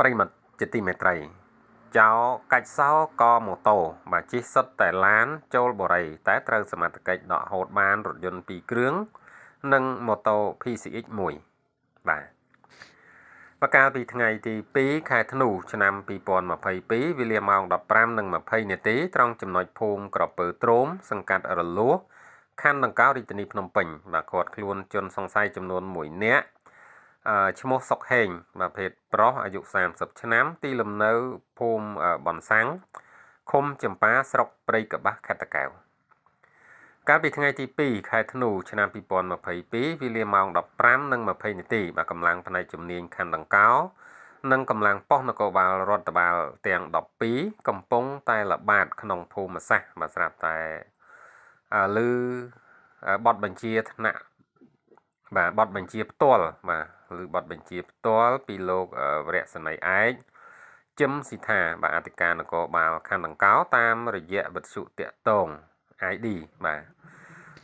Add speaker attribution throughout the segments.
Speaker 1: ប្រិមិត្តជាទីមេត្រីចោកាច់សោកម៉ូតូបាទជិះសិតតែឡាន ចូលបរិយតែត្រូវសមត្ថកិច្ចដកហូតបានរថយន្ត2គ្រឿងនិងម៉ូតូ PCX 1បាទប្រកាសពីថ្ងៃទី2ខែធ្នូឆ្នាំ2022វេលាម៉ោង15:20នាទីត្រង់ចំណុចភូមិក្រពើទ្រោមសង្កាត់រលួសខណ្ឌដង្កោរាជធានីភ្នំពេញបាទគាត់ខ្លួនជនសង្ស័យចំនួន1នាក់ឈ្មោះសុកហេងបាទភេទប្រុសអាយុ30ឆ្នាំទីលំនៅភូមិបនសាំងឃុំចម្ប៉ាស្រុកព្រៃកបាស់ខេត្តតាកែវកាលពីថ្ងៃទី2ខែធ្នូឆ្នាំ2022វេលាម៉ោង15:20នាទីបាទកម្លាំងផ្នែកជំនាញខណ្ឌដង្កោ និងកម្លាំងប៉ុស្តិ៍នគរបាលរដ្ឋបាលទាំង12កំពុង តែល្បាត ក្នុងភូមិសាស្ត្របាទស្រាប់តែលើបទបញ្ជាថ្នាក់បាទបទបញ្ជាផ្ទាល់បាទឬប័ណ្ណបញ្ជាផ្ទាល់ពីលោកវរៈសនីឯកជឹមស៊ីថាបាទអធិការនគរបាលខណ្ឌដង្កោតាមរយៈវិទ្យុតាក់តង ID បាទ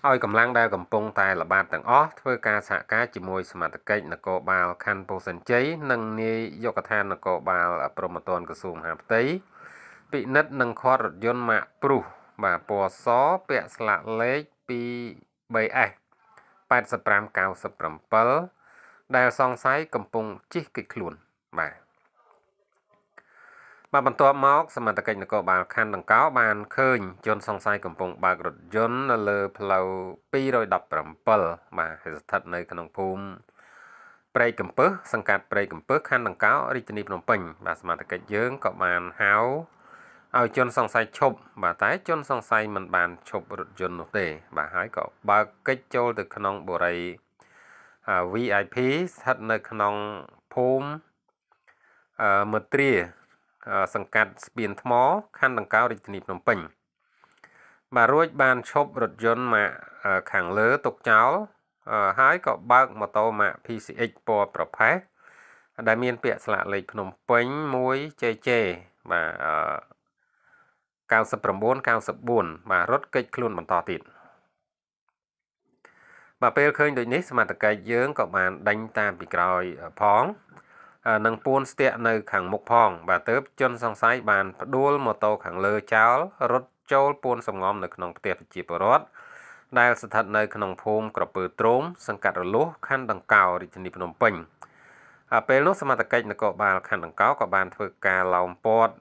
Speaker 1: ឲ្យកម្លាំងដែលកំពុងតែល្បាតទាំងអស់ធ្វើការសហការជាមួយសមត្ថកិច្ចនគរបាលខណ្ឌពោធិ៍សិនជ័យនិងនាយយកដ្ឋាននគរបាល ប្រមត្តនក្រសួងមហាផ្ទៃពិនិត្យនិងខាត់រថយន្តម៉ាកព្រុសបាទពណ៌សពាក់ស្លាកលេខ 23S 8597ដែលសង្ស័យកំពុងជិះគេចខ្លួនបាទបាទបន្ទាប់មកសមត្ថកិច្ចនគរបាលខណ្ឌដង្កោ បានឃើញជនសង្ស័យកំពុងបើករថយន្តនៅលើផ្លូវ217បាទស្ថិតនៅក្នុងភូមិព្រៃកំពឹសសង្កាត់ព្រៃកំពឹសខណ្ឌដង្កោរាជធានីភ្នំពេញបាទសមត្ថកិច្ចយើងក៏បានហៅឲ្យជន សង្ស័យឈប់បាទតែជនសង្ស័យមិន បាន ឈប់រថយន្តនោះទេ បាទហើយក៏បើកកិច្ចចូលទៅក្នុងបុរី VIP ស្ថិតនៅក្នុងភូមិមត្រាសង្កាត់ស្ពានថ្មខណ្ឌដង្កោរាជធានីភ្នំពេញបាទរួចបានឈប់រថយន្តម៉ាកខាងលើទុកចោលហើយក៏បើកម៉ូតូម៉ាក PCX ពណ៌ប្រផេះដែលមានពាក្យស្លាកលេខភ្នំពេញ 1JJ បាទ9994បាទរត់កិច្ចខ្លួនបន្តទៀតបើពេលឃើញដូចនេះសមត្ថកិច្ចយើងក៏បានដេញតាមពីក្រោយផងនិងពួនស្ទាក់នៅខាងមុខផង បាទទៅជនសង្ស័យបានផ្ដួលម៉ូតូខាងលើចោលរត់ចូលពួនសំងំនៅ ក្នុងផ្ទះប្រជាពលរដ្ឋដែលស្ថិតនៅក្នុងភូមិក្រពើទ្រោមសង្កាត់រលួសខណ្ឌដង្កោរាជធានីភ្នំពេញពេលនោះសមត្ថកិច្ចនគរបាលខណ្ឌដង្កោក៏បានធ្វើការឡោមព័ទ្ធ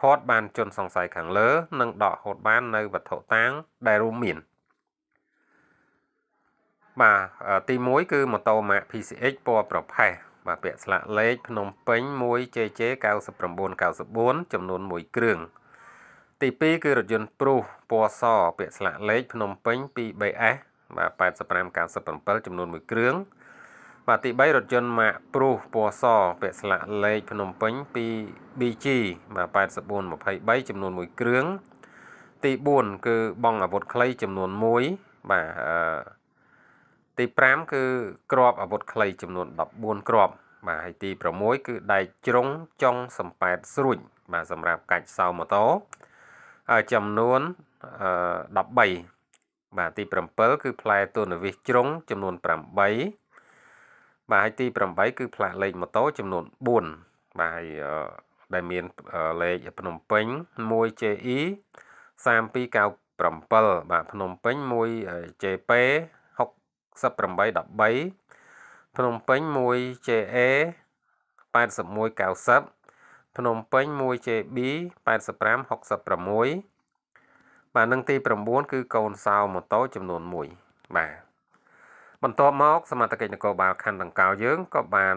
Speaker 1: ខាត់បានជនសង្ស័យខាងលើនិងដកហូតបាននៅវត្ថុតាងដែលរួមមានបាទទី1គឺម៉ូតូ Mac PCX ពណ៌ប្រផេះបាទពាក់ស្លាកលេខភ្នំពេញ 1JJ 9994ចំនួន1គ្រឿងទី2គឺរថយន្តព្រុសពណ៌សពាក់ស្លាកលេខភ្នំពេញ 2BS បាទ8597ចំនួន1គ្រឿងបាទទី3រថយន្ត Mac ព្រុសពណ៌សពាក់ស្លាកលេខភ្នំពេញ 2BG បាទ8423ចំនួន1គ្រឿងទី4គឺបងអាវុធខ្លីចំនួន1បាទអឺទី5គឺក្របអាវុធខ្លីចំនួន14គ្រាប់ បាទហើយទី6គឺដែកជ្រុងចុងសំប៉ែតស្រួចបាទសម្រាប់កាច់សៅម៉ូតូចំនួន13បាទទី7គឺផ្លែទូនវិសជ្រុង ចំនួន8បាទហើយទី8គឺផ្លាស់លេខម៉ូតូចំនួន4បាទហើយដែលមានលេខភ្នំពេញ 1JE 3297បាទភ្នំពេញ 1JP 6813ភ្នំពេញ 1JA 8190ភ្នំពេញ 1JB 8566បាទនឹងទី9គឺកូនសោម៉ូតូចំនួន1បាទបន្ទាប់មក សមាជិកនគរបាលខណ្ឌដង្កោយើងក៏បាន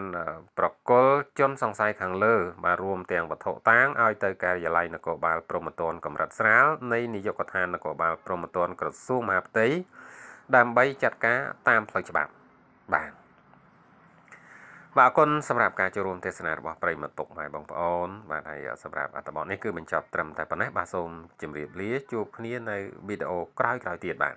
Speaker 1: ប្រកុលជន សង្ស័យខាងលើ បាទរួមទាំងវត្ថុតាងឲ្យទៅការិយាល័យនគរបាលព្រំប្រទានកម្រិតស្រាលនៃនាយកដ្ឋាននគរបាលព្រំប្រទានក្រសួងមហាផ្ទៃដើម្បីចាត់ការតាមផ្លូវច្បាប់បាទបាទអរគុណសម្រាប់ការចូលរួមទេសនារបស់ប្រិមត្តពុកម៉ែបងប្អូនបាទហើយសម្រាប់អត្ថបទនេះគឺបញ្ចប់ត្រឹមតែប៉ុណ្ណេះបាទសូមជម្រាបលាជួបគ្នានៅវីដេអូក្រោយៗទៀតបាទ